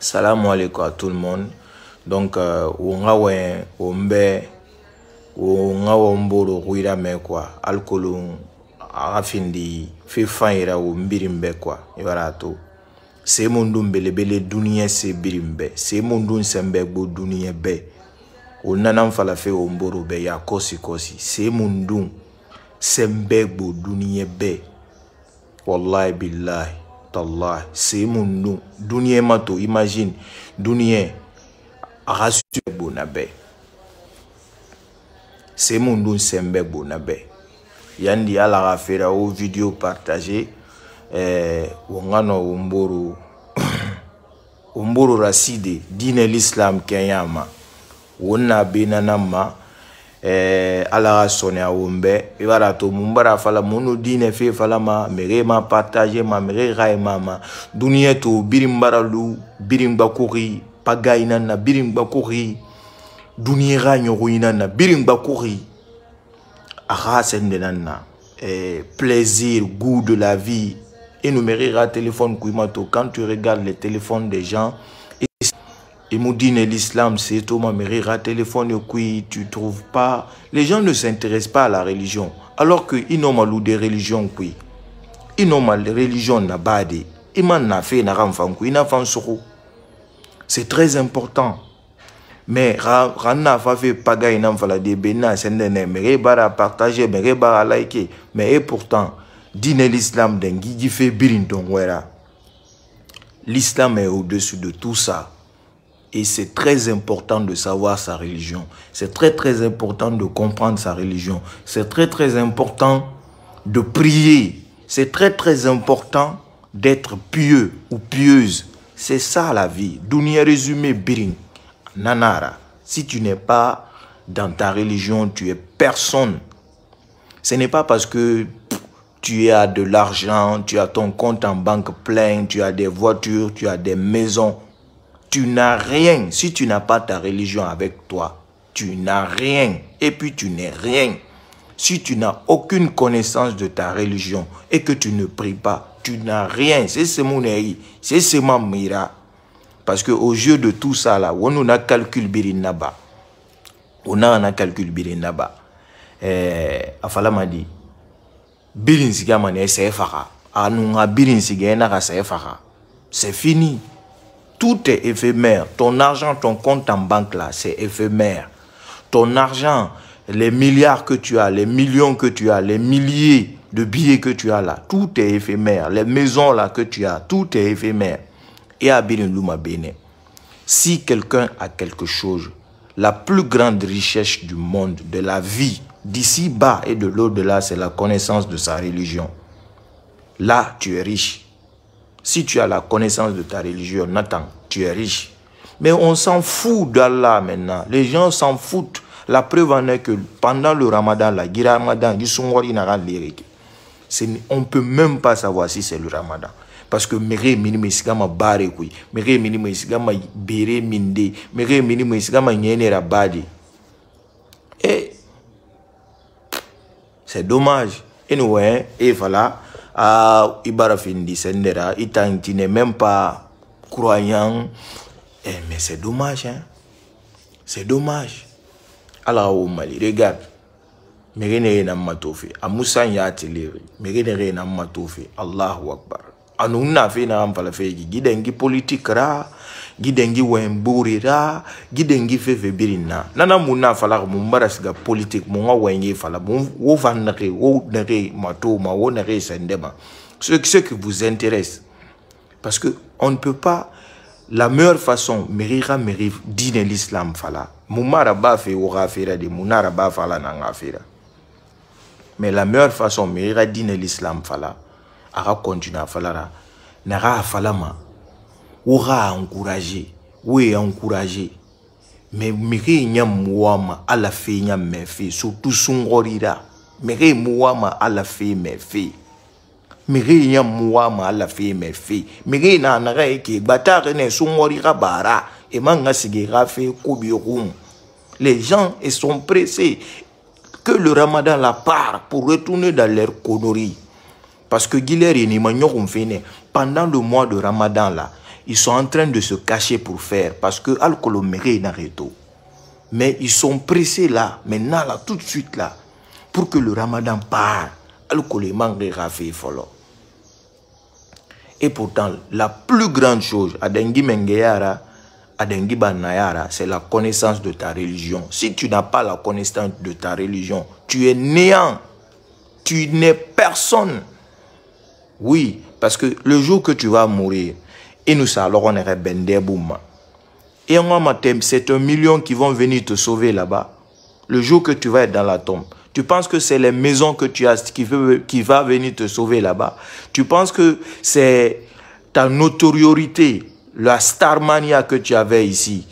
Salam alekwa toutlmon Donk euh, ou ngawen ou mbe Ou ngawen ou mboru kou irame kwa Alkol ou a fin di fe fan ira ou mbiri mbe kwa e Se moun dun be lebe le dunye se mbiri mbe Se moun dun se mbe bo dunye be Ou nanan fala fe ou mboru be ya kosi kosi Se moun dun se mbe bo dunye be Wallahi billahi Tallah, c'est mon don Dunye ma imagine dunye a ka su bɛɛ bonna bonabe. sen vidéo partagée, ala video partage eh, wongano umburu umburu dine l'islam kenyama wonna benanama eh, ala sonya sɔnniya ibara to fala mun no diinɛ fala ma mere ma partage ma mere rae mama ma ma to lu birin gba na na eh, plaisir goût de la vie et nous téléphone Kuimato, quand tu regardes les téléphones des gens, et Imoudine l'islam, c'est tout, Thomas Merira, téléphone qui tu trouves pas. Les gens ne s'intéressent pas à la religion. Alors que ou des religions qui. Inom religion na bade. Iman na fait, na ramfan qui na fansoro. C'est très important. Mais rana fa fe paga inam pas de bena sendene mere bara partager mere bara liker. Mais et pourtant, dîner l'islam dengi fait birin L'islam est au-dessus de tout ça. Et c'est très important de savoir sa religion. C'est très très important de comprendre sa religion. C'est très très important de prier. C'est très très important d'être pieux ou pieuse. C'est ça la vie. Dounia résumé birin. Nanara. Si tu n'es pas dans ta religion, tu es personne. Ce n'est pas parce que tu as de l'argent, tu as ton compte en banque plein, tu as des voitures, tu as des maisons tu n'as rien. Si tu n'as pas ta religion avec toi, tu n'as rien. Et puis tu n'es rien. Si tu n'as aucune connaissance de ta religion et que tu ne pries pas, tu n'as rien. C'est ce mon c'est ce mira. Parce que au jeu de tout ça là, on a calcul birinaba. On a un calcul birinaba. Eh, Afala m'a dit, c'est fara. Anunga ah, C'est fini. Tout est éphémère. Ton argent, ton compte en banque là, c'est éphémère. Ton argent, les milliards que tu as, les millions que tu as, les milliers de billets que tu as là, tout est éphémère. Les maisons là que tu as, tout est éphémère. Et à Luma Bene, si quelqu'un a quelque chose, la plus grande richesse du monde, de la vie, d'ici bas et de l'au-delà, c'est la connaissance de sa religion. Là, tu es riche. Si tu as la connaissance de ta religion, Nathan, tu es riche. Mais on s'en fout d'Allah maintenant. Les gens s'en foutent. La preuve en est que pendant le ramadan, la on ne peut même pas savoir si c'est le ramadan. Parce que eh. c'est dommage. Et nous, et voilà, ah Ibarafindi Sendera Itang tu même pas croyant eh, mais c'est eh. dommage hein c'est dommage alors au Mali regarde mais rien n'a matofi Amoussa ya télé mais rien n'a matofi Allahu Akbar anu nave na amvalavegi gidengi politikra gidengi wemburira gidengi vevebirina nana mu fala falaga mbara siga politique mu nga wenge fala bon wo vanere wo nere mato wo nere sendema ce, ce qui vous intéresse parce que on ne peut pas la meilleure façon merira merif dîner l'islam fala mu mara ba fe wo gafira de mu nara ba fala na gafira mais la meilleure façon merira dîner l'islam fala aga continuer falara Nara falama woga encouragé we encouragé mais mege nyam wama ala fe nyam me fe surtout sungorira mege ala fe me fe mege nyam ala fe me fe mege na naga eke batare ne sungorira bara et manga sigira fe kubirum les gens ils sont pressés que le ramadan la part pour retourner dans leur conneries parce que Guilherme et pendant le mois de Ramadan, là, ils sont en train de se cacher pour faire. Parce que en Mais ils sont pressés là, maintenant, là, tout de suite là, pour que le Ramadan part. Folo. Et pourtant, la plus grande chose, Adengi Mengeyara, c'est la connaissance de ta religion. Si tu n'as pas la connaissance de ta religion, tu es néant. Tu n'es personne. Oui, parce que le jour que tu vas mourir, et nous, on Et c'est un million qui vont venir te sauver là-bas. Le jour que tu vas être dans la tombe, tu penses que c'est les maisons que tu as qui, vont va venir te sauver là-bas. Tu penses que c'est ta notoriété, la starmania que tu avais ici.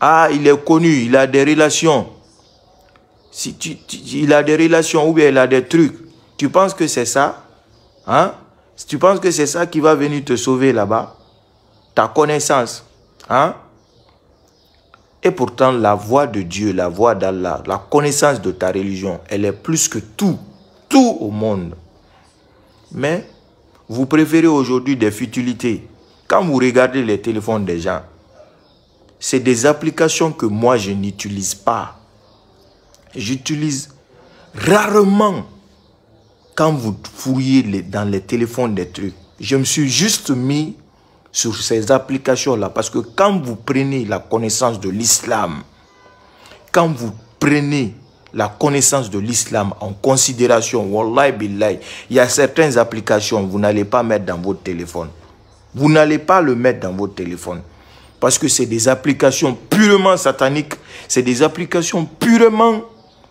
Ah, il est connu, il a des relations. Si il a des relations ou bien il a des trucs. Tu penses que c'est ça Hein si tu penses que c'est ça qui va venir te sauver là-bas, ta connaissance, hein? Et pourtant, la voix de Dieu, la voix d'Allah, la connaissance de ta religion, elle est plus que tout, tout au monde. Mais vous préférez aujourd'hui des futilités. Quand vous regardez les téléphones des gens, c'est des applications que moi, je n'utilise pas. J'utilise rarement quand vous fouillez les, dans les téléphones des trucs, je me suis juste mis sur ces applications-là. Parce que quand vous prenez la connaissance de l'islam, quand vous prenez la connaissance de l'islam en considération, wallahi billahi, il y a certaines applications vous n'allez pas mettre dans votre téléphone. Vous n'allez pas le mettre dans votre téléphone. Parce que c'est des applications purement sataniques. C'est des applications purement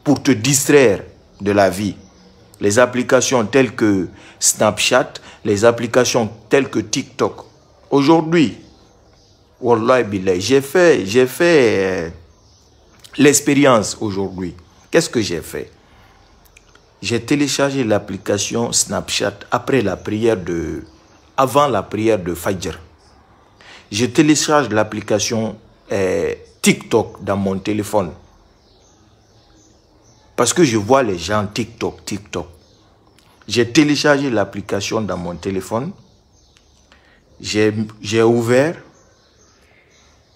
pour te distraire de la vie les applications telles que Snapchat, les applications telles que TikTok. Aujourd'hui, j'ai fait, j'ai fait euh, l'expérience aujourd'hui. Qu'est-ce que j'ai fait J'ai téléchargé l'application Snapchat après la prière de... avant la prière de Fajr. Je télécharge l'application euh, TikTok dans mon téléphone parce que je vois les gens TikTok, TikTok. J'ai téléchargé l'application dans mon téléphone. J'ai ouvert.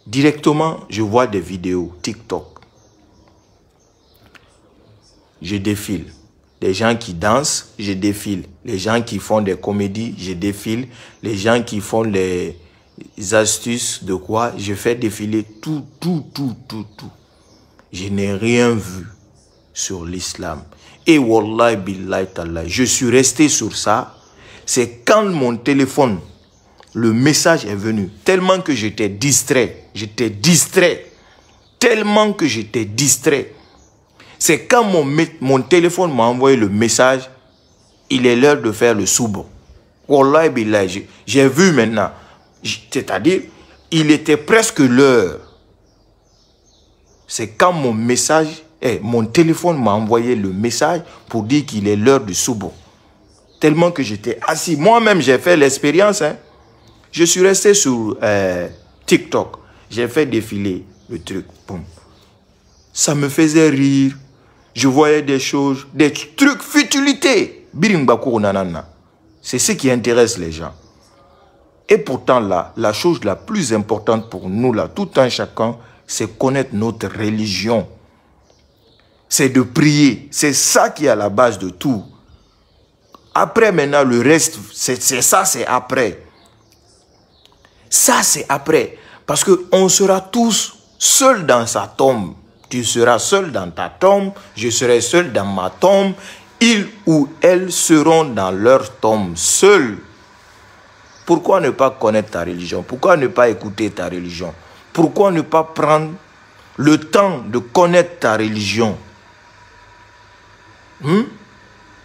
Directement, je vois des vidéos TikTok. Je défile. Les gens qui dansent, je défile. Les gens qui font des comédies, je défile. Les gens qui font les astuces de quoi, je fais défiler tout, tout, tout, tout, tout. Je n'ai rien vu sur l'islam. Et wallahi billahi tallah, je suis resté sur ça. C'est quand mon téléphone, le message est venu, tellement que j'étais distrait, j'étais distrait, tellement que j'étais distrait. C'est quand mon, mon téléphone m'a envoyé le message, il est l'heure de faire le soubo... Wallahi billahi, j'ai vu maintenant. C'est-à-dire, il était presque l'heure. C'est quand mon message eh, mon téléphone m'a envoyé le message pour dire qu'il est l'heure du soubo. Tellement que j'étais assis. Moi-même, j'ai fait l'expérience. Hein. Je suis resté sur euh, TikTok. J'ai fait défiler le truc. Ça me faisait rire. Je voyais des choses, des trucs futilités. C'est ce qui intéresse les gens. Et pourtant, là, la chose la plus importante pour nous, là, tout en chacun, c'est connaître notre religion c'est de prier. C'est ça qui est à la base de tout. Après, maintenant, le reste, c'est ça, c'est après. Ça, c'est après. Parce qu'on sera tous seuls dans sa tombe. Tu seras seul dans ta tombe, je serai seul dans ma tombe. Ils ou elles seront dans leur tombe, seuls. Pourquoi ne pas connaître ta religion Pourquoi ne pas écouter ta religion Pourquoi ne pas prendre le temps de connaître ta religion Hmm?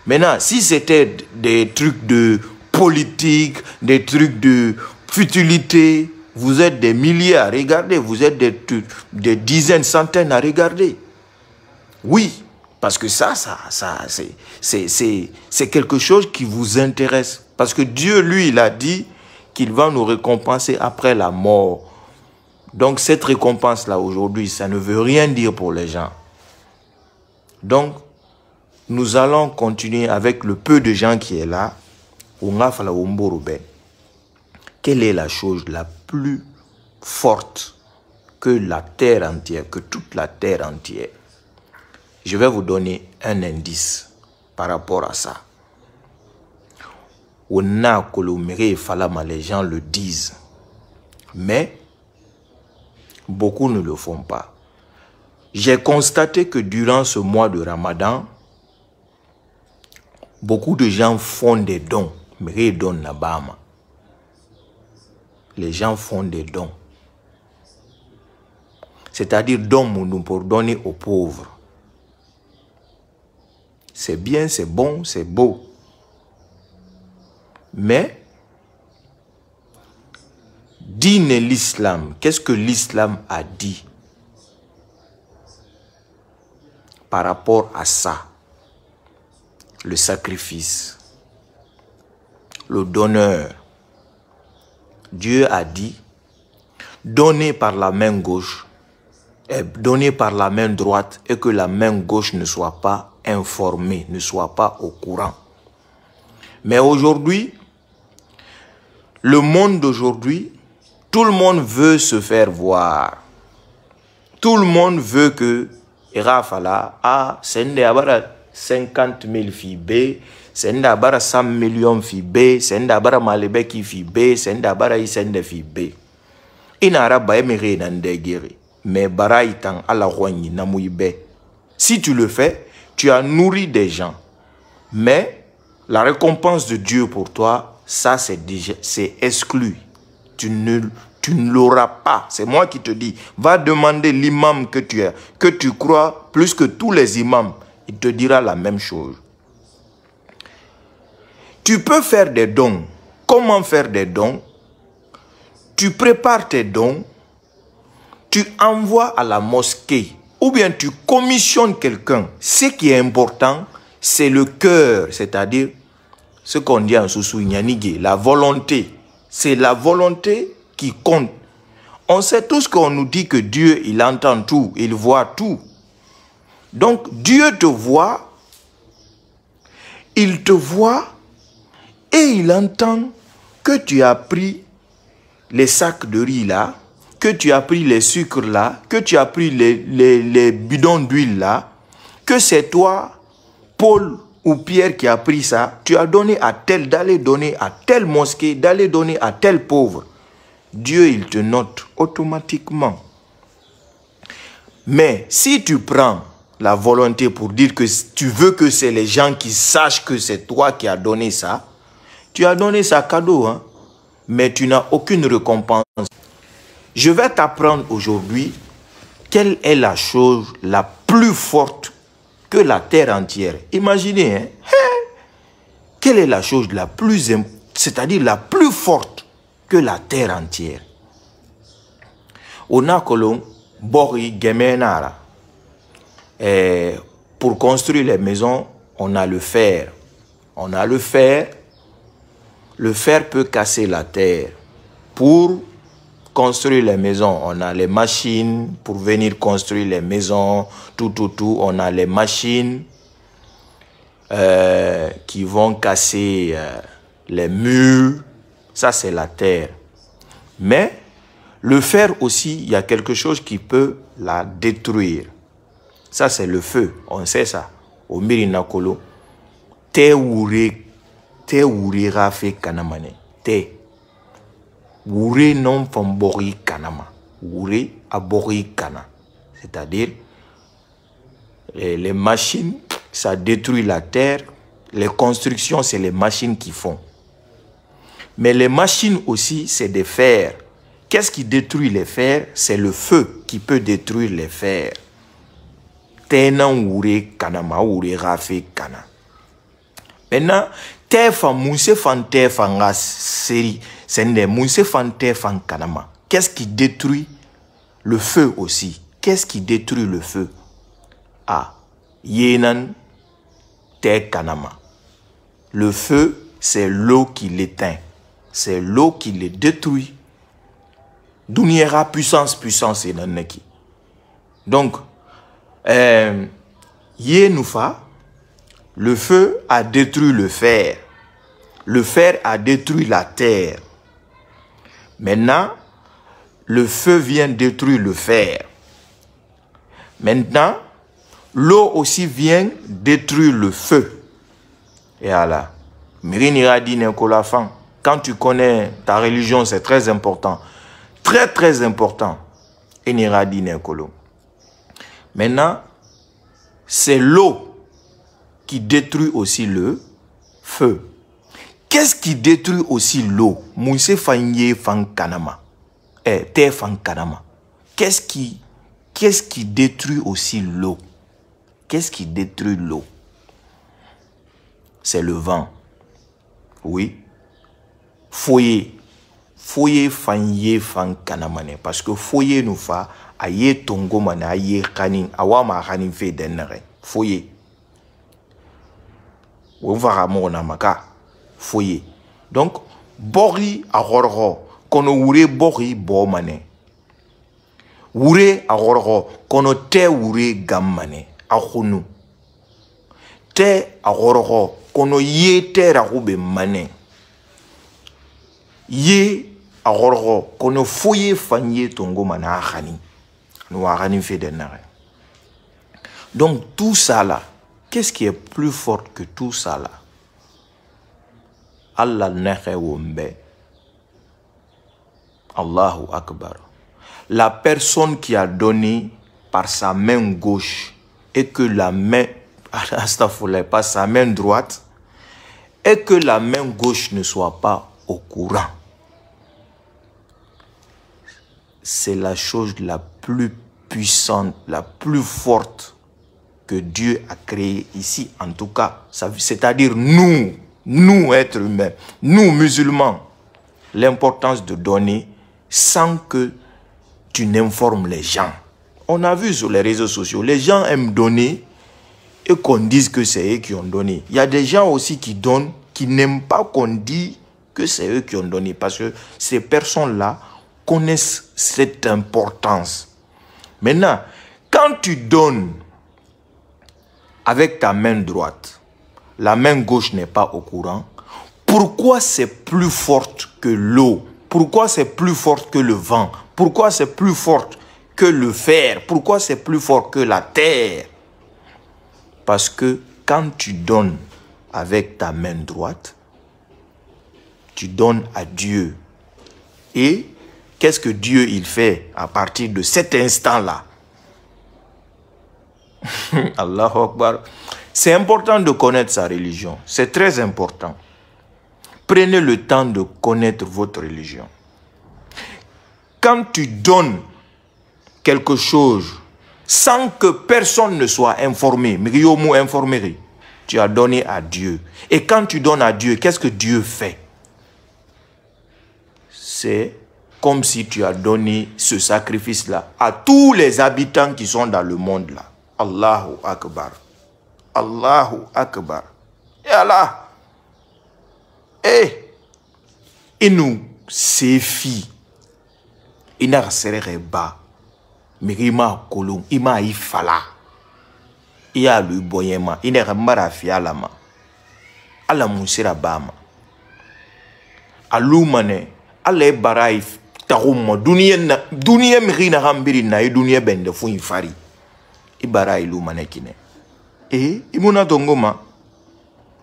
Maintenant, si c'était des trucs de politique, des trucs de futilité, vous êtes des milliers à regarder, vous êtes des, des dizaines, centaines à regarder. Oui, parce que ça, ça, ça c'est quelque chose qui vous intéresse. Parce que Dieu, lui, il a dit qu'il va nous récompenser après la mort. Donc cette récompense-là aujourd'hui, ça ne veut rien dire pour les gens. Donc nous allons continuer avec le peu de gens qui est là. Quelle est la chose la plus forte que la terre entière, que toute la terre entière Je vais vous donner un indice par rapport à ça. On a les gens le disent. Mais beaucoup ne le font pas. J'ai constaté que durant ce mois de Ramadan, Beaucoup de gens font des dons. Mais donne la bama. Les gens font des dons. C'est-à-dire dons pour donner aux pauvres. C'est bien, c'est bon, c'est beau. Mais, dîner l'islam. Qu'est-ce que l'islam a dit par rapport à ça le sacrifice, le donneur. Dieu a dit, donner par la main gauche et eh, donner par la main droite et que la main gauche ne soit pas informée, ne soit pas au courant. Mais aujourd'hui, le monde d'aujourd'hui, tout le monde veut se faire voir. Tout le monde veut que Rafala a ah, Sende Abarat. 50 000 filles 100 senda bara 100 millions filles c'est senda bara malebeki filles senda isende filles B. Inara mais bara itan ala rwanyi Si tu le fais, tu as nourri des gens. Mais la récompense de Dieu pour toi, ça c'est c'est exclu. Tu ne, tu ne l'auras pas. C'est moi qui te dis, va demander l'imam que tu es, que tu crois plus que tous les imams il te dira la même chose. Tu peux faire des dons. Comment faire des dons Tu prépares tes dons, tu envoies à la mosquée ou bien tu commissionnes quelqu'un. Ce qui est important, c'est le cœur, c'est-à-dire ce qu'on dit en Soussou la volonté. C'est la volonté qui compte. On sait tous qu'on nous dit que Dieu, il entend tout, il voit tout. Donc Dieu te voit, il te voit et il entend que tu as pris les sacs de riz là, que tu as pris les sucres là, que tu as pris les, les, les bidons d'huile là, que c'est toi, Paul ou Pierre qui a pris ça, tu as donné à tel, d'aller donner à tel mosquée, d'aller donner à tel pauvre. Dieu, il te note automatiquement. Mais si tu prends la volonté pour dire que tu veux que c'est les gens qui sachent que c'est toi qui as donné ça, tu as donné ça cadeau, hein? mais tu n'as aucune récompense. Je vais t'apprendre aujourd'hui quelle est la chose la plus forte que la terre entière. Imaginez, hein? quelle est la chose la plus, c'est-à-dire la plus forte que la terre entière. Onakolon, Bori Gemenara. Et eh, pour construire les maisons, on a le fer. On a le fer. Le fer peut casser la terre. Pour construire les maisons, on a les machines. Pour venir construire les maisons, tout, tout, tout, on a les machines euh, qui vont casser euh, les murs. Ça, c'est la terre. Mais le fer aussi, il y a quelque chose qui peut la détruire. Ça, c'est le feu. On sait ça. Au Mirinakolo. Te Te kanamane. Te. Wure non kanama. Wure abori kana. C'est-à-dire, les machines, ça détruit la terre. Les constructions, c'est les machines qui font. Mais les machines aussi, c'est des fers. Qu'est-ce qui détruit les fers C'est le feu qui peut détruire les fers tena wure kana ma wure kana maintenant tefa fan fan tefa fan seri c'est une fan tɛɛ kana ma qu'est-ce qui détruit le feu aussi qu'est-ce qui détruit le feu ah yenan te kana ma le feu c'est l'eau qui l'éteint c'est l'eau qui le détruit Douniera puissance puissance et nan donc euh, fa, le feu a détruit le fer. Le fer a détruit la terre. Maintenant, le feu vient détruire le fer. Maintenant, l'eau aussi vient détruire le feu. Et voilà. quand tu connais ta religion, c'est très important. Très, très important. Et pas Maintenant, c'est l'eau qui détruit aussi le feu. Qu'est-ce qui détruit aussi l'eau Kanama, Eh, terre Qu'est-ce qui, qu'est-ce qui détruit aussi l'eau Qu'est-ce qui détruit l'eau C'est le vent. Oui. Foyer. Foyer Fanye Kanamane. Parce que foyer nous fa a ye tongo mana a ye xanin a wa ma xanin fe den nege fo ye wo faxa moxo nama ka fo ye donc boxi a xoroxo kono wure boxi bo mane wure a xoroxo kono te wure gam mane a xunu te a xoroxo kono ye tera xube mane ye a xoroxo kono fo ye fan ye tongo mana a xanin Donc tout ça là, qu'est-ce qui est plus fort que tout ça là Allah Allahu Akbar. La personne qui a donné par sa main gauche et que la main, pas sa main droite, et que la main gauche ne soit pas au courant c'est la chose la plus puissante, la plus forte que Dieu a créée ici, en tout cas. C'est-à-dire nous, nous êtres humains, nous musulmans, l'importance de donner sans que tu n'informes les gens. On a vu sur les réseaux sociaux, les gens aiment donner et qu'on dise que c'est eux qui ont donné. Il y a des gens aussi qui donnent, qui n'aiment pas qu'on dise que c'est eux qui ont donné parce que ces personnes-là connaissent cette importance. Maintenant, quand tu donnes avec ta main droite, la main gauche n'est pas au courant, pourquoi c'est plus forte que l'eau Pourquoi c'est plus forte que le vent Pourquoi c'est plus forte que le fer Pourquoi c'est plus fort que la terre Parce que quand tu donnes avec ta main droite, tu donnes à Dieu et Qu'est-ce que Dieu il fait à partir de cet instant-là Allah Akbar. C'est important de connaître sa religion. C'est très important. Prenez le temps de connaître votre religion. Quand tu donnes quelque chose sans que personne ne soit informé, informé, tu as donné à Dieu. Et quand tu donnes à Dieu, qu'est-ce que Dieu fait C'est comme si tu as donné ce sacrifice-là à tous les habitants qui sont dans le monde-là. Allahu Akbar. Allahu Akbar. Et Allah, et eh. il nous séfie. Il n'a bas. Mais il m'a il ifala. Il a le boyema, il n'a m'a lama tahumma duniya na duniya miri na hambiri na i e duniya bende fu infari ibara e ilu manekine e imuna tongoma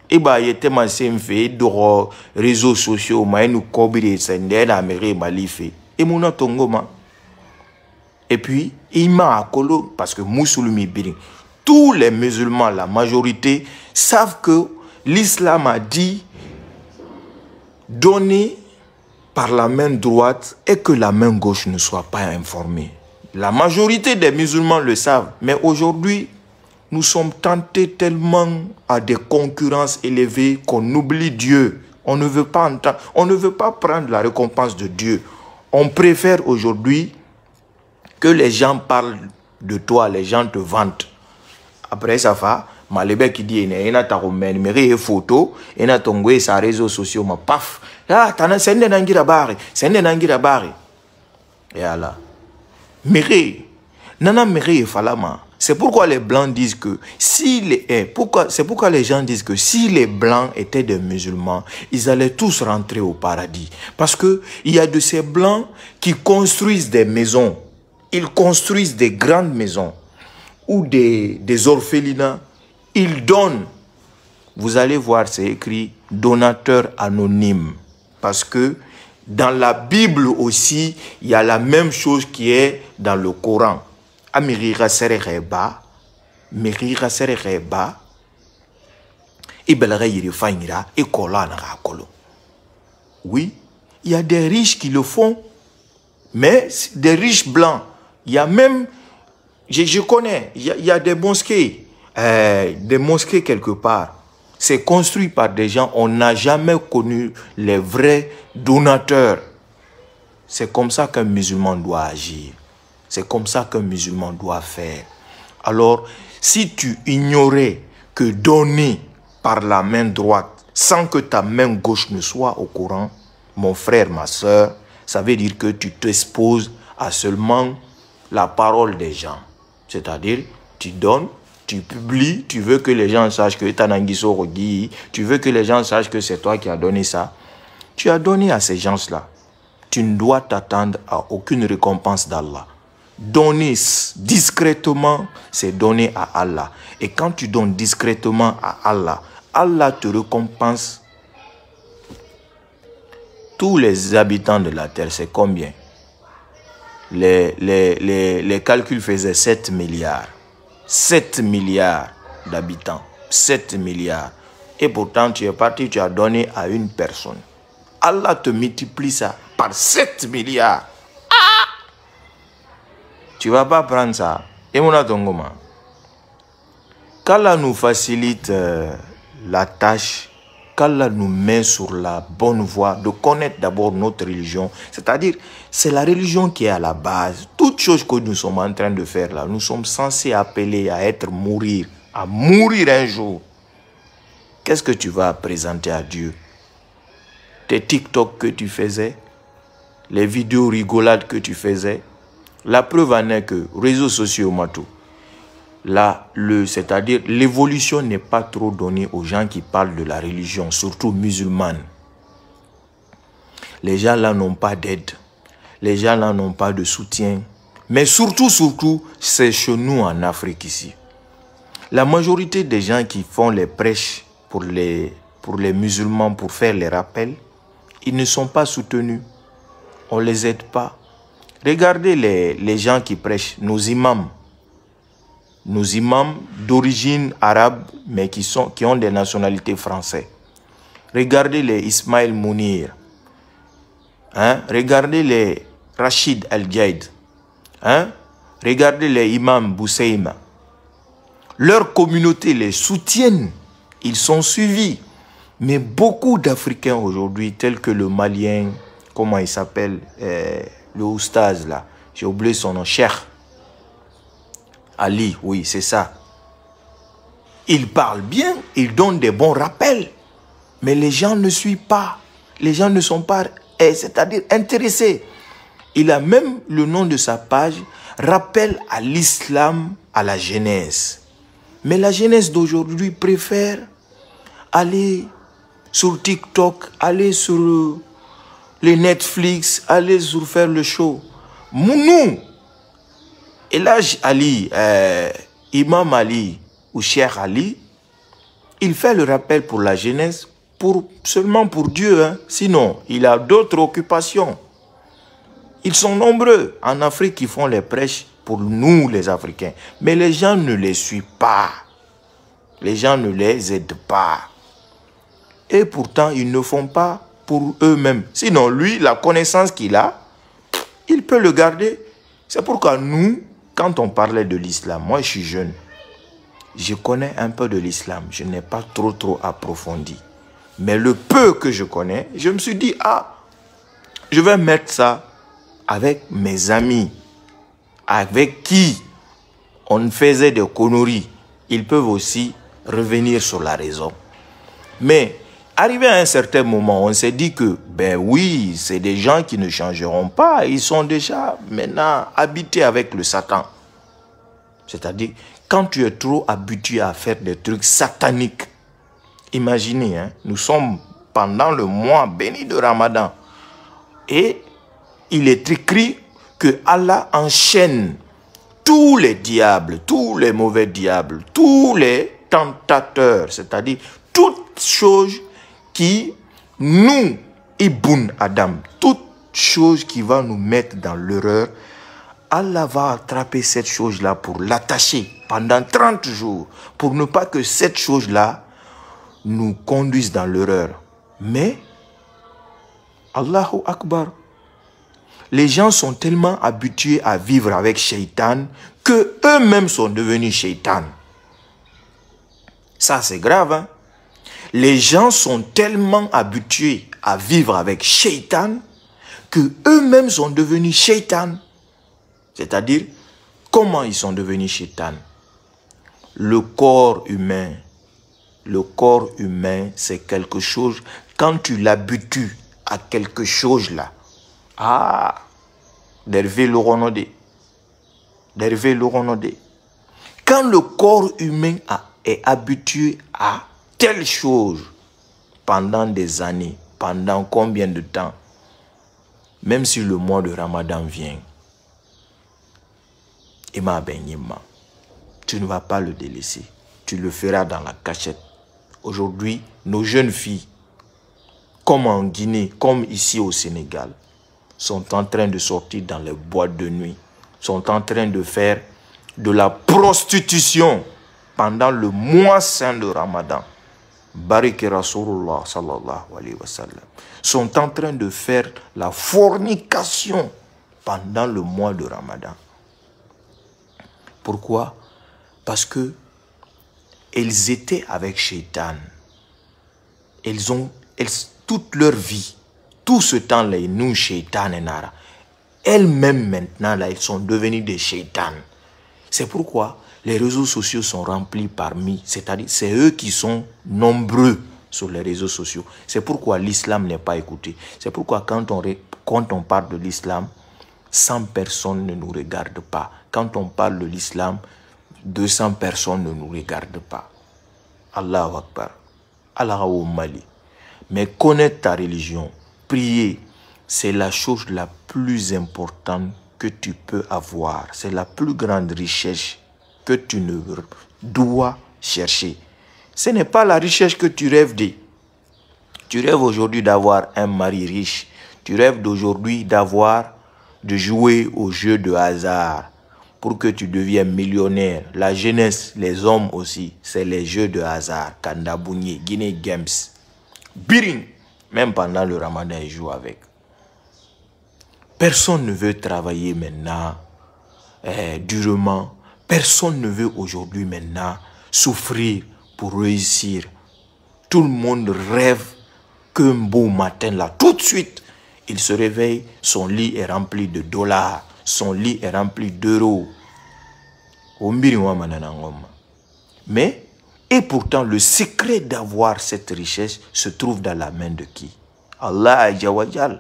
iba e yete masemfe doro réseaux sociaux ma enu kobire sende na miri malife imuna tongoma et puis ima akolo parce que musulmi bering, tous les musulmans la majorité savent que l'islam a dit donner par la main droite et que la main gauche ne soit pas informée. La majorité des musulmans le savent, mais aujourd'hui, nous sommes tentés tellement à des concurrences élevées qu'on oublie Dieu. On ne veut pas entendre, on ne veut pas prendre la récompense de Dieu. On préfère aujourd'hui que les gens parlent de toi, les gens te vantent. Après ça va, Malébé qui dit, il y a photo, il y a réseaux sociaux, mais paf, ah tana nana c'est pourquoi les blancs disent que si les eh, pourquoi c'est pourquoi les gens disent que si les blancs étaient des musulmans, ils allaient tous rentrer au paradis parce que il y a de ces blancs qui construisent des maisons. Ils construisent des grandes maisons ou des des orphelinats, ils donnent. Vous allez voir, c'est écrit donateur anonyme. Parce que dans la Bible aussi, il y a la même chose qui est dans le Coran. Ah, oui, il y a des riches qui le font, mais des riches blancs. Il y a même, je, connais, il y, a, des mosquées, euh, des mosquées quelque part c'est construit par des gens, on n'a jamais connu les vrais donateurs. C'est comme ça qu'un musulman doit agir. C'est comme ça qu'un musulman doit faire. Alors, si tu ignorais que donner par la main droite, sans que ta main gauche ne soit au courant, mon frère, ma soeur, ça veut dire que tu t'exposes à seulement la parole des gens. C'est-à-dire, tu donnes tu publies, tu veux que les gens sachent que tu veux que les gens sachent que c'est toi qui as donné ça. Tu as donné à ces gens-là. Tu ne dois t'attendre à aucune récompense d'Allah. Donner discrètement, c'est donner à Allah. Et quand tu donnes discrètement à Allah, Allah te récompense. Tous les habitants de la terre, c'est combien les, les, les calculs faisaient 7 milliards. 7 milliards d'habitants. 7 milliards. Et pourtant, tu es parti, tu as donné à une personne. Allah te multiplie ça par 7 milliards. Tu ah! Tu vas pas prendre ça. Et mon Qu'Allah nous facilite euh, la tâche qu'Allah nous met sur la bonne voie de connaître d'abord notre religion. C'est-à-dire, c'est la religion qui est à la base. Toute choses que nous sommes en train de faire là, nous sommes censés appeler à être mourir, à mourir un jour. Qu'est-ce que tu vas présenter à Dieu Tes TikTok que tu faisais, les vidéos rigolades que tu faisais. La preuve en est que réseaux sociaux, Matou, là, le, c'est-à-dire l'évolution n'est pas trop donnée aux gens qui parlent de la religion, surtout musulmane. Les gens là n'ont pas d'aide. Les gens là n'ont pas de soutien. Mais surtout, surtout, c'est chez nous en Afrique ici. La majorité des gens qui font les prêches pour les, pour les musulmans, pour faire les rappels, ils ne sont pas soutenus. On ne les aide pas. Regardez les, les gens qui prêchent, nos imams nos imams d'origine arabe, mais qui, sont, qui ont des nationalités françaises. Regardez les Ismaël Mounir. Hein? Regardez les Rachid Al-Jaid. Hein? Regardez les imams Leur communauté les soutient. Ils sont suivis. Mais beaucoup d'Africains aujourd'hui, tels que le Malien, comment il s'appelle, euh, le Oustaz là, j'ai oublié son nom, Cheikh Ali, oui, c'est ça. Il parle bien, il donne des bons rappels, mais les gens ne suivent pas. Les gens ne sont pas, eh, c'est-à-dire intéressés. Il a même le nom de sa page, Rappel à l'islam, à la jeunesse. Mais la jeunesse d'aujourd'hui préfère aller sur TikTok, aller sur les Netflix, aller sur faire le show. Nous, l'âge Ali, euh, Imam Ali ou Cher Ali, il fait le rappel pour la jeunesse pour, seulement pour Dieu. Hein. Sinon, il a d'autres occupations. Ils sont nombreux en Afrique qui font les prêches pour nous les Africains. Mais les gens ne les suivent pas. Les gens ne les aident pas. Et pourtant, ils ne font pas pour eux-mêmes. Sinon, lui, la connaissance qu'il a, il peut le garder. C'est pourquoi nous, quand on parlait de l'islam, moi je suis jeune. Je connais un peu de l'islam. Je n'ai pas trop trop approfondi. Mais le peu que je connais, je me suis dit, ah, je vais mettre ça avec mes amis, avec qui on faisait des conneries. Ils peuvent aussi revenir sur la raison. Mais Arrivé à un certain moment, on s'est dit que, ben oui, c'est des gens qui ne changeront pas. Ils sont déjà maintenant habités avec le Satan. C'est-à-dire, quand tu es trop habitué à faire des trucs sataniques, imaginez, hein, nous sommes pendant le mois béni de Ramadan. Et il est écrit que Allah enchaîne tous les diables, tous les mauvais diables, tous les tentateurs, c'est-à-dire toutes choses qui nous, Ibn Adam, toute chose qui va nous mettre dans l'erreur, Allah va attraper cette chose-là pour l'attacher pendant 30 jours, pour ne pas que cette chose-là nous conduise dans l'erreur. Mais, Allahu Akbar, les gens sont tellement habitués à vivre avec Shaitan que eux-mêmes sont devenus Shaitan. Ça, c'est grave, hein? les gens sont tellement habitués à vivre avec Shaitan que eux-mêmes sont devenus Shaitan. C'est-à-dire, comment ils sont devenus Shaitan Le corps humain. Le corps humain, c'est quelque chose, quand tu l'habitues à quelque chose là, ah, d'Hervé d'Hervé quand le corps humain est habitué à telle chose pendant des années, pendant combien de temps, même si le mois de Ramadan vient, tu ne vas pas le délaisser. Tu le feras dans la cachette. Aujourd'hui, nos jeunes filles, comme en Guinée, comme ici au Sénégal, sont en train de sortir dans les boîtes de nuit, sont en train de faire de la prostitution pendant le mois saint de Ramadan. Barik Rasulullah alayhi wa sont en train de faire la fornication pendant le mois de Ramadan. Pourquoi Parce que elles étaient avec Shaitan. Elles ont elles, toute leur vie, tout ce temps-là, nous, Shaitan et Nara, elles-mêmes maintenant, là, elles sont devenues des Shaitan. C'est pourquoi les réseaux sociaux sont remplis parmi, c'est-à-dire c'est eux qui sont nombreux sur les réseaux sociaux. C'est pourquoi l'islam n'est pas écouté. C'est pourquoi quand on, quand on parle de l'islam, 100 personnes ne nous regardent pas. Quand on parle de l'islam, 200 personnes ne nous regardent pas. Allah Akbar. Allahu Mali. Mais connaître ta religion, prier, c'est la chose la plus importante que tu peux avoir. C'est la plus grande richesse que tu ne dois chercher. Ce n'est pas la richesse que tu rêves de. Tu rêves aujourd'hui d'avoir un mari riche. Tu rêves d'aujourd'hui d'avoir, de jouer aux jeux de hasard pour que tu deviennes millionnaire. La jeunesse, les hommes aussi, c'est les jeux de hasard. Kandabouni, Guinée Games, Biring, même pendant le ramadan, ils jouent avec. Personne ne veut travailler maintenant eh, durement Personne ne veut aujourd'hui maintenant souffrir pour réussir. Tout le monde rêve qu'un beau matin, là, tout de suite, il se réveille, son lit est rempli de dollars, son lit est rempli d'euros. Mais, et pourtant, le secret d'avoir cette richesse se trouve dans la main de qui Allah Jawajal.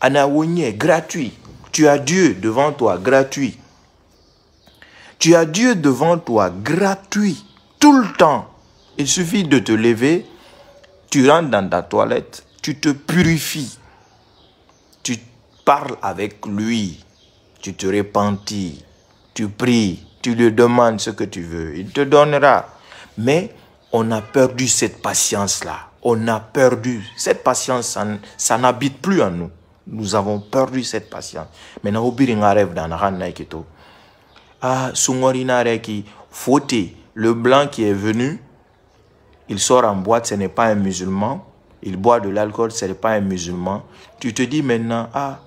Anawonye, gratuit. Tu as Dieu devant toi, gratuit. Tu as Dieu devant toi, gratuit, tout le temps. Il suffit de te lever, tu rentres dans ta toilette, tu te purifies, tu parles avec lui, tu te repentis, tu pries, tu lui demandes ce que tu veux, il te donnera. Mais on a perdu cette patience-là. On a perdu cette patience, ça, n'habite plus en nous. Nous avons perdu cette patience. Maintenant, on un rêve dans la ah, Reki, Fauté, le blanc qui est venu, il sort en boîte, ce n'est pas un musulman. Il boit de l'alcool, ce n'est pas un musulman. Tu te dis maintenant, ah,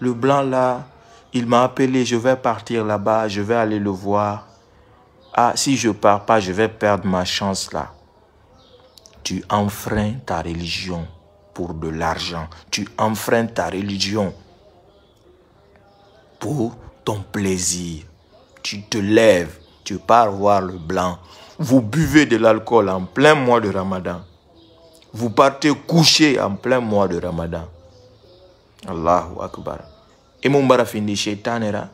le blanc là, il m'a appelé, je vais partir là-bas, je vais aller le voir. Ah, si je pars pas, je vais perdre ma chance là. Tu enfreins ta religion pour de l'argent. Tu enfreins ta religion pour ton plaisir tu te lèves, tu pars voir le blanc. Vous buvez de l'alcool en plein mois de Ramadan. Vous partez coucher en plein mois de Ramadan. Allahu Akbar. Et mon barafini era,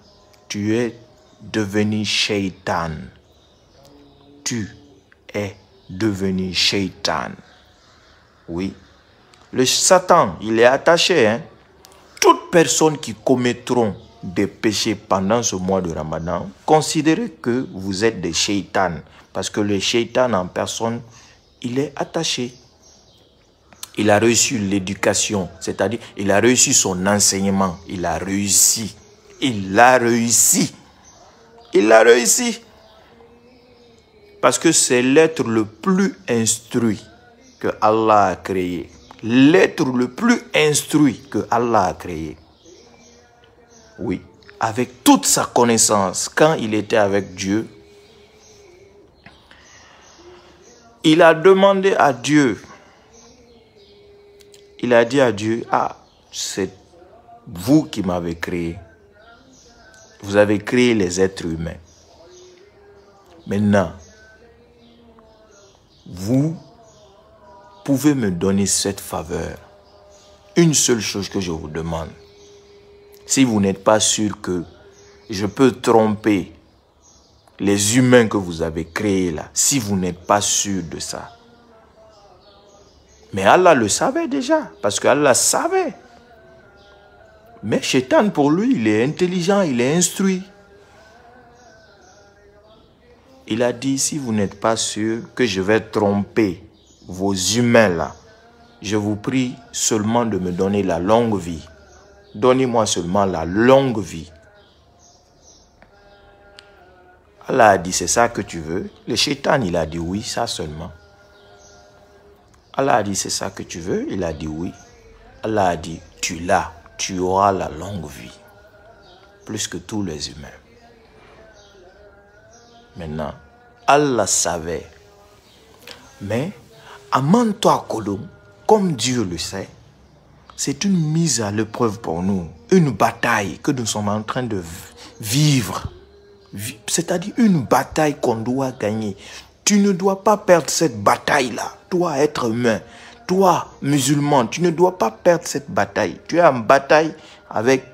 tu es devenu shaitan. Tu es devenu shaitan. Oui. Le Satan, il est attaché. Hein. Toute personne qui commettront des péchés pendant ce mois de Ramadan, considérez que vous êtes des shaitans. Parce que le shaitan en personne, il est attaché. Il a reçu l'éducation, c'est-à-dire il a reçu son enseignement. Il a réussi. Il a réussi. Il a réussi. Parce que c'est l'être le plus instruit que Allah a créé. L'être le plus instruit que Allah a créé. Oui, avec toute sa connaissance, quand il était avec Dieu, il a demandé à Dieu, il a dit à Dieu, ah, c'est vous qui m'avez créé. Vous avez créé les êtres humains. Maintenant, vous pouvez me donner cette faveur. Une seule chose que je vous demande, si vous n'êtes pas sûr que je peux tromper les humains que vous avez créés là, si vous n'êtes pas sûr de ça. Mais Allah le savait déjà, parce qu'Allah savait. Mais Chétan pour lui, il est intelligent, il est instruit. Il a dit, si vous n'êtes pas sûr que je vais tromper vos humains là, je vous prie seulement de me donner la longue vie. Donnez-moi seulement la longue vie. Allah a dit, c'est ça que tu veux. Le shaitan, il a dit oui, ça seulement. Allah a dit, c'est ça que tu veux. Il a dit oui. Allah a dit, tu l'as, tu auras la longue vie. Plus que tous les humains. Maintenant, Allah savait. Mais, amende-toi, Colomb comme Dieu le sait, c'est une mise à l'épreuve pour nous, une bataille que nous sommes en train de vivre. C'est-à-dire une bataille qu'on doit gagner. Tu ne dois pas perdre cette bataille-là. Toi, être humain, toi, musulman, tu ne dois pas perdre cette bataille. Tu es en bataille avec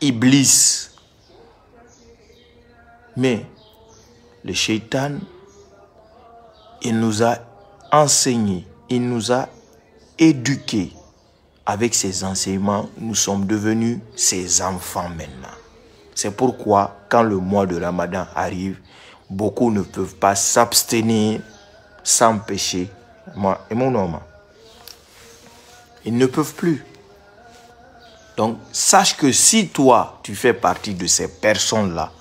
Iblis. Mais le shaitan, il nous a enseigné, il nous a éduqués avec ses enseignements, nous sommes devenus ses enfants maintenant. C'est pourquoi quand le mois de Ramadan arrive, beaucoup ne peuvent pas s'abstenir sans Moi et mon nom. ils ne peuvent plus. Donc, sache que si toi, tu fais partie de ces personnes-là,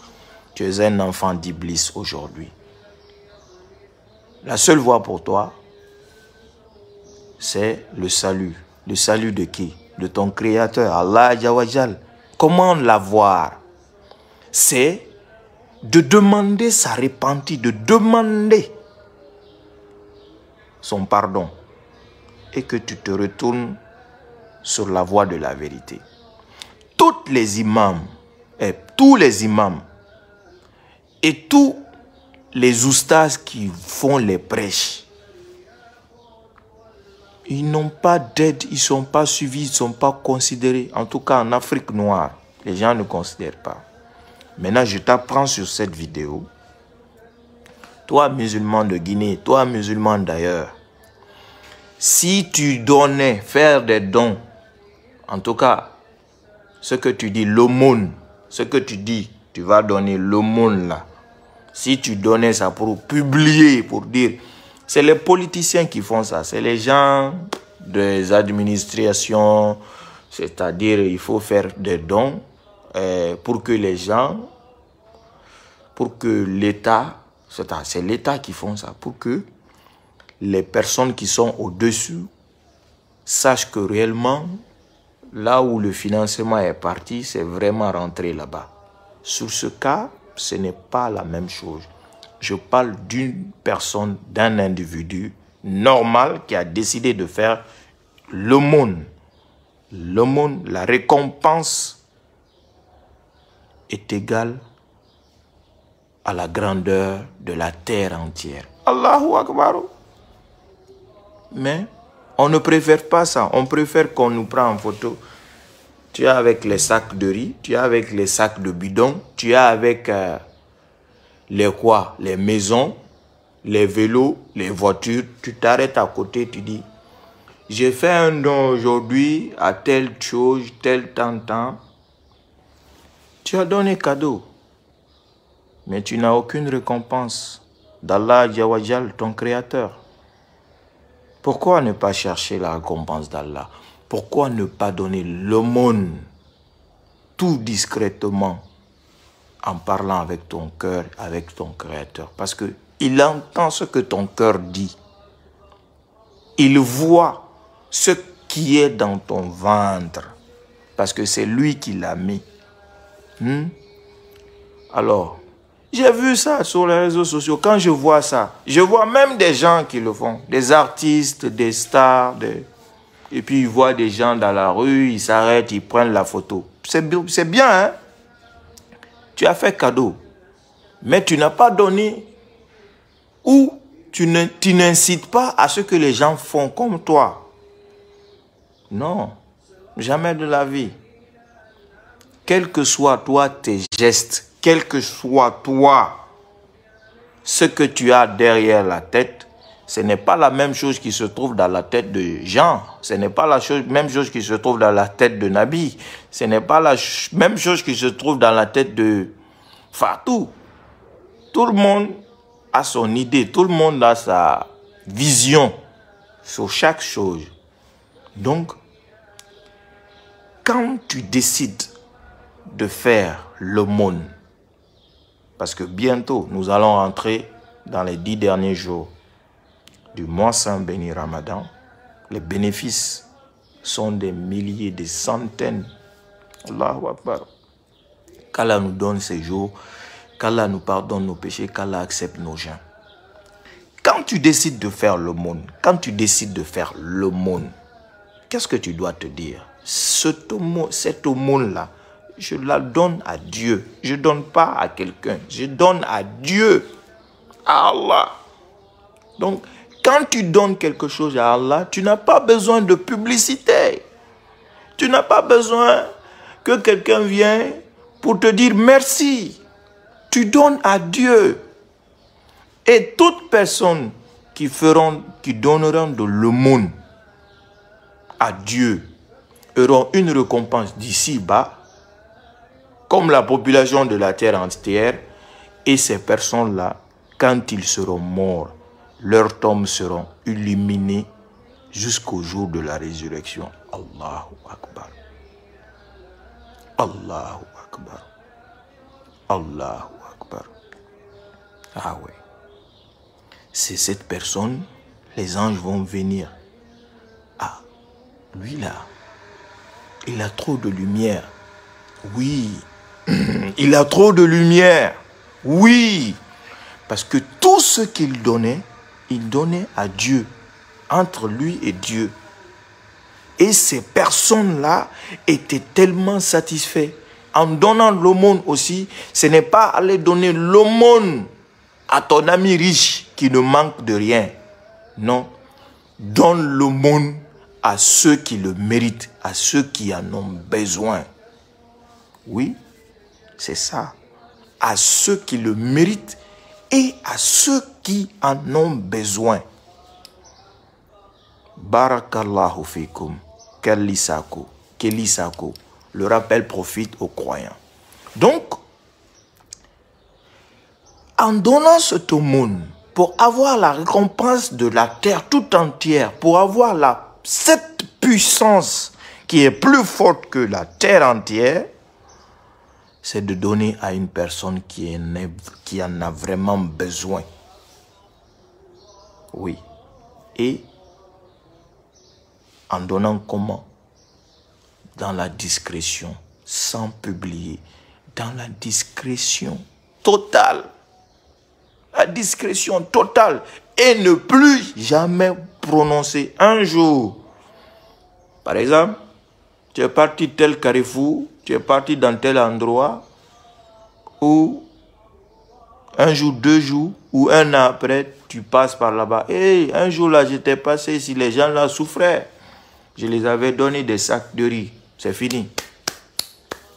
tu es un enfant d'Iblis aujourd'hui. La seule voie pour toi, c'est le salut le salut de qui De ton Créateur, Allah Jawajal. Comment l'avoir C'est de demander sa répentie, de demander son pardon et que tu te retournes sur la voie de la vérité. Toutes les imams, et eh, tous les imams, et tous les oustas qui font les prêches, ils n'ont pas d'aide, ils ne sont pas suivis, ils ne sont pas considérés. En tout cas, en Afrique noire, les gens ne considèrent pas. Maintenant, je t'apprends sur cette vidéo. Toi, musulman de Guinée, toi, musulman d'ailleurs, si tu donnais, faire des dons, en tout cas, ce que tu dis, l'aumône, ce que tu dis, tu vas donner l'aumône là. Si tu donnais ça pour publier, pour dire, c'est les politiciens qui font ça. C'est les gens des administrations. C'est-à-dire, il faut faire des dons euh, pour que les gens, pour que l'État, c'est l'État qui font ça, pour que les personnes qui sont au-dessus sachent que réellement, là où le financement est parti, c'est vraiment rentré là-bas. Sur ce cas, ce n'est pas la même chose je parle d'une personne, d'un individu normal qui a décidé de faire l'aumône. L'aumône, la récompense est égale à la grandeur de la terre entière. Allahu Akbar. Mais on ne préfère pas ça. On préfère qu'on nous prenne en photo. Tu as avec les sacs de riz, tu as avec les sacs de bidon, tu as avec... Euh, les quoi Les maisons, les vélos, les voitures. Tu t'arrêtes à côté, tu dis, j'ai fait un don aujourd'hui à telle chose, tel temps, Tu as donné cadeau, mais tu n'as aucune récompense d'Allah Jawajal, ton créateur. Pourquoi ne pas chercher la récompense d'Allah Pourquoi ne pas donner l'aumône tout discrètement en parlant avec ton cœur, avec ton Créateur. Parce que il entend ce que ton cœur dit. Il voit ce qui est dans ton ventre. Parce que c'est lui qui l'a mis. Hmm? Alors, j'ai vu ça sur les réseaux sociaux. Quand je vois ça, je vois même des gens qui le font. Des artistes, des stars. Et puis, ils voient des gens dans la rue, ils s'arrêtent, ils prennent la photo. C'est bien, hein tu as fait cadeau, mais tu n'as pas donné ou tu n'incites pas à ce que les gens font comme toi. Non, jamais de la vie. Quel que soit toi tes gestes, quel que soit toi ce que tu as derrière la tête, ce n'est pas la même chose qui se trouve dans la tête de Jean, ce n'est pas la même chose qui se trouve dans la tête de Nabi, ce n'est pas la même chose qui se trouve dans la tête de Fatou. Tout le monde a son idée, tout le monde a sa vision sur chaque chose. Donc, quand tu décides de faire le monde, parce que bientôt nous allons entrer dans les dix derniers jours, du mois saint béni Ramadan, les bénéfices sont des milliers, des centaines. Allahu Akbar. Qu'Allah nous donne ces jours, qu'Allah nous pardonne nos péchés, qu'Allah accepte nos gens. Quand tu décides de faire le monde, quand tu décides de faire le monde, qu'est-ce que tu dois te dire Cet aumône-là, je la donne à Dieu. Je ne donne pas à quelqu'un. Je donne à Dieu, à Allah. Donc, quand tu donnes quelque chose à Allah, tu n'as pas besoin de publicité. Tu n'as pas besoin que quelqu'un vienne pour te dire merci. Tu donnes à Dieu. Et toutes personnes qui, feront, qui donneront de l'aumône à Dieu auront une récompense d'ici bas, comme la population de la terre entière, et ces personnes-là, quand ils seront morts, leurs tombes seront illuminées jusqu'au jour de la résurrection. Allahu Akbar. Allahu Akbar. Allahu Akbar. Ah oui C'est cette personne, les anges vont venir. Ah, lui là, il a trop de lumière. Oui, il a trop de lumière. Oui, parce que tout ce qu'il donnait, donnait à Dieu, entre lui et Dieu. Et ces personnes-là étaient tellement satisfaits. En donnant l'aumône aussi, ce n'est pas aller donner l'aumône à ton ami riche qui ne manque de rien. Non, donne l'aumône à ceux qui le méritent, à ceux qui en ont besoin. Oui, c'est ça. À ceux qui le méritent et à ceux qui en ont besoin. Barakallahu fikum. Kelisako. Kelisako. Le rappel profite aux croyants. Donc, en donnant ce aumône, pour avoir la récompense de la terre tout entière, pour avoir la, cette puissance qui est plus forte que la terre entière, c'est de donner à une personne qui en, a vraiment besoin. Oui. Et en donnant comment Dans la discrétion, sans publier, dans la discrétion totale. La discrétion totale et ne plus jamais prononcer un jour. Par exemple, tu es parti tel carrefour, tu es parti dans tel endroit, ou un jour, deux jours, ou un an après, tu passes par là-bas. Et un jour là, j'étais passé ici, les gens là souffraient. Je les avais donné des sacs de riz. C'est fini.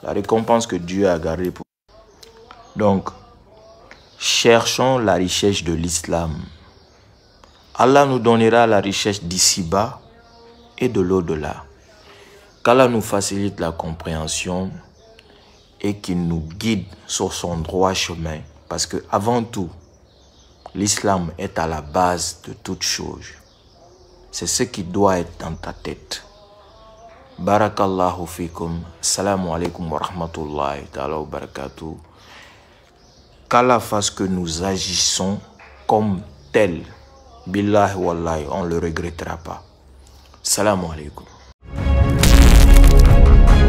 La récompense que Dieu a gardée pour. Donc, cherchons la richesse de l'islam. Allah nous donnera la richesse d'ici-bas et de l'au-delà qu'Allah nous facilite la compréhension et qu'il nous guide sur son droit chemin. Parce que avant tout, l'islam est à la base de toute chose. C'est ce qui doit être dans ta tête. Barakallahu fikum. Salamu alaikum wa rahmatullahi ta'ala wa barakatuh. Qu'Allah fasse que nous agissons comme tel, Billahi wallahi, on ne le regrettera pas. Salamu alaikum. Thank you.